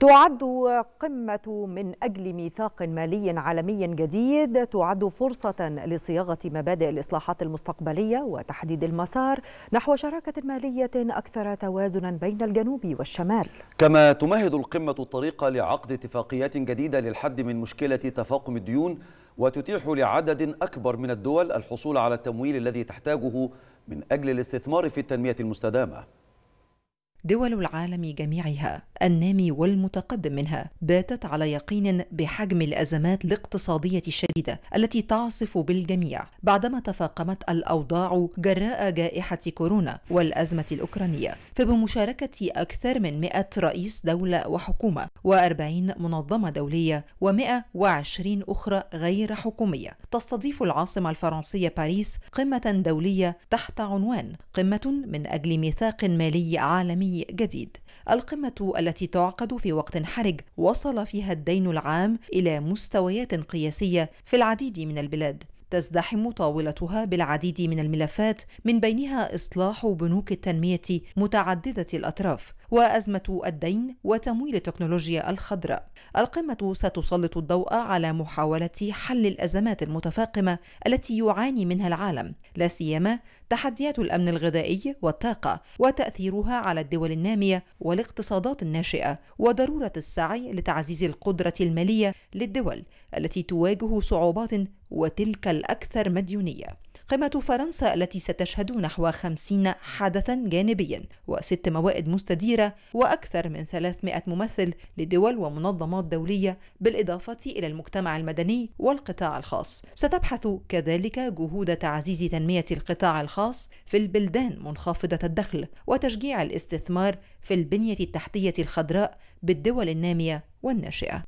تعد قمة من أجل ميثاق مالي عالمي جديد تعد فرصة لصياغة مبادئ الإصلاحات المستقبلية وتحديد المسار نحو شراكة مالية أكثر توازنا بين الجنوب والشمال كما تمهد القمة الطريق لعقد اتفاقيات جديدة للحد من مشكلة تفاقم الديون وتتيح لعدد أكبر من الدول الحصول على التمويل الذي تحتاجه من أجل الاستثمار في التنمية المستدامة دول العالم جميعها النامي والمتقدم منها باتت على يقين بحجم الازمات الاقتصاديه الشديده التي تعصف بالجميع بعدما تفاقمت الاوضاع جراء جائحه كورونا والازمه الاوكرانيه فبمشاركه اكثر من 100 رئيس دوله وحكومه و40 منظمه دوليه و120 اخرى غير حكوميه تستضيف العاصمه الفرنسيه باريس قمه دوليه تحت عنوان قمه من اجل ميثاق مالي عالمي عالمي جديد القمة التي تعقد في وقت حرج وصل فيها الدين العام إلى مستويات قياسية في العديد من البلاد تزدحم طاولتها بالعديد من الملفات من بينها إصلاح بنوك التنمية متعددة الأطراف وأزمة الدين وتمويل التكنولوجيا الخضراء. القمة ستسلط الضوء على محاولة حل الأزمات المتفاقمة التي يعاني منها العالم، لا سيما تحديات الأمن الغذائي والطاقة وتأثيرها على الدول النامية والاقتصادات الناشئة، وضرورة السعي لتعزيز القدرة المالية للدول التي تواجه صعوبات وتلك الأكثر مديونية قمة فرنسا التي ستشهد نحو 50 حدثا جانبيا وست موائد مستديرة وأكثر من 300 ممثل لدول ومنظمات دولية بالإضافة إلى المجتمع المدني والقطاع الخاص ستبحث كذلك جهود تعزيز تنمية القطاع الخاص في البلدان منخفضة الدخل وتشجيع الاستثمار في البنية التحتية الخضراء بالدول النامية والناشئة